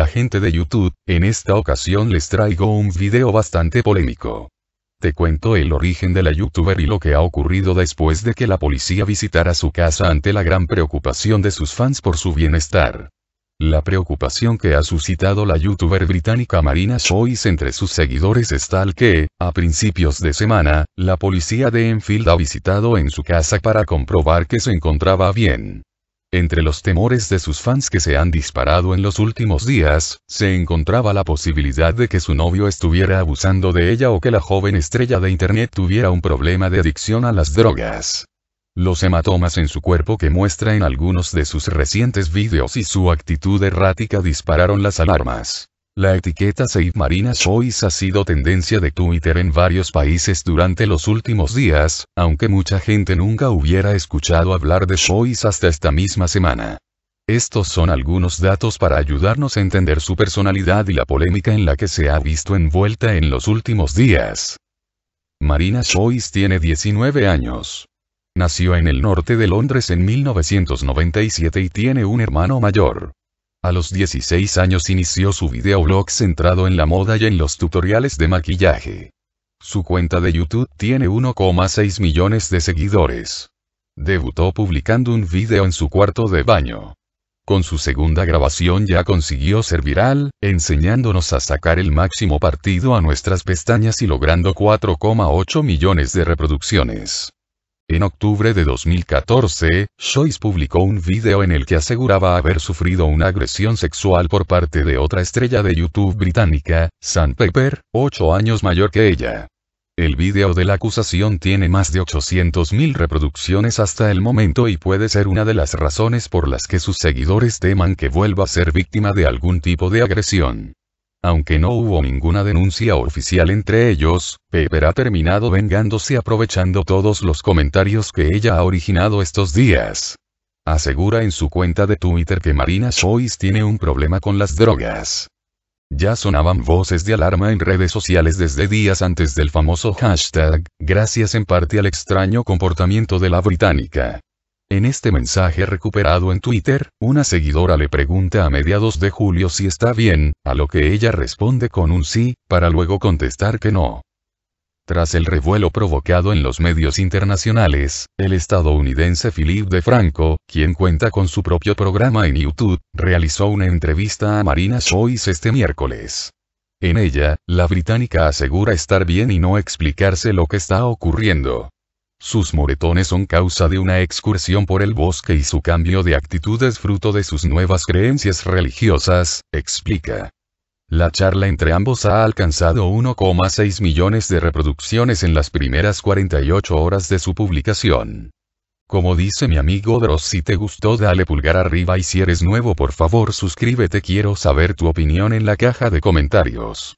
la gente de YouTube, en esta ocasión les traigo un video bastante polémico. Te cuento el origen de la youtuber y lo que ha ocurrido después de que la policía visitara su casa ante la gran preocupación de sus fans por su bienestar. La preocupación que ha suscitado la youtuber británica Marina Joyce entre sus seguidores es tal que, a principios de semana, la policía de Enfield ha visitado en su casa para comprobar que se encontraba bien. Entre los temores de sus fans que se han disparado en los últimos días, se encontraba la posibilidad de que su novio estuviera abusando de ella o que la joven estrella de Internet tuviera un problema de adicción a las drogas. Los hematomas en su cuerpo que muestra en algunos de sus recientes vídeos y su actitud errática dispararon las alarmas. La etiqueta Marina Choice ha sido tendencia de Twitter en varios países durante los últimos días, aunque mucha gente nunca hubiera escuchado hablar de Sois hasta esta misma semana. Estos son algunos datos para ayudarnos a entender su personalidad y la polémica en la que se ha visto envuelta en los últimos días. Marina Joyce tiene 19 años. Nació en el norte de Londres en 1997 y tiene un hermano mayor. A los 16 años inició su videoblog centrado en la moda y en los tutoriales de maquillaje. Su cuenta de YouTube tiene 1,6 millones de seguidores. Debutó publicando un video en su cuarto de baño. Con su segunda grabación ya consiguió ser viral, enseñándonos a sacar el máximo partido a nuestras pestañas y logrando 4,8 millones de reproducciones. En octubre de 2014, Joyce publicó un video en el que aseguraba haber sufrido una agresión sexual por parte de otra estrella de YouTube británica, Sam Pepper, 8 años mayor que ella. El video de la acusación tiene más de 800.000 reproducciones hasta el momento y puede ser una de las razones por las que sus seguidores teman que vuelva a ser víctima de algún tipo de agresión. Aunque no hubo ninguna denuncia oficial entre ellos, Pepper ha terminado vengándose aprovechando todos los comentarios que ella ha originado estos días. Asegura en su cuenta de Twitter que Marina Joyce tiene un problema con las drogas. Ya sonaban voces de alarma en redes sociales desde días antes del famoso hashtag, gracias en parte al extraño comportamiento de la británica. En este mensaje recuperado en Twitter, una seguidora le pregunta a mediados de julio si está bien, a lo que ella responde con un sí, para luego contestar que no. Tras el revuelo provocado en los medios internacionales, el estadounidense Philip DeFranco, quien cuenta con su propio programa en YouTube, realizó una entrevista a Marina Sois este miércoles. En ella, la británica asegura estar bien y no explicarse lo que está ocurriendo. Sus moretones son causa de una excursión por el bosque y su cambio de actitud es fruto de sus nuevas creencias religiosas, explica. La charla entre ambos ha alcanzado 1,6 millones de reproducciones en las primeras 48 horas de su publicación. Como dice mi amigo Dross, si te gustó dale pulgar arriba y si eres nuevo por favor suscríbete, quiero saber tu opinión en la caja de comentarios.